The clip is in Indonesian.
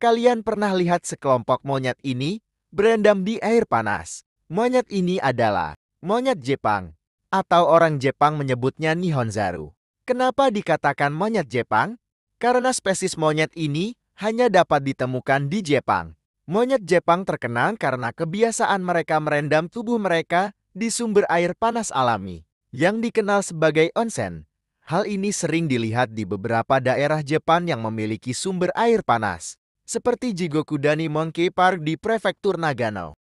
Kalian pernah lihat sekelompok monyet ini berendam di air panas. Monyet ini adalah monyet Jepang, atau orang Jepang menyebutnya Nihonzaru. Kenapa dikatakan monyet Jepang? Karena spesies monyet ini hanya dapat ditemukan di Jepang. Monyet Jepang terkenal karena kebiasaan mereka merendam tubuh mereka di sumber air panas alami, yang dikenal sebagai onsen. Hal ini sering dilihat di beberapa daerah Jepang yang memiliki sumber air panas seperti Jigoku Dani Monkey Park di Prefektur Nagano.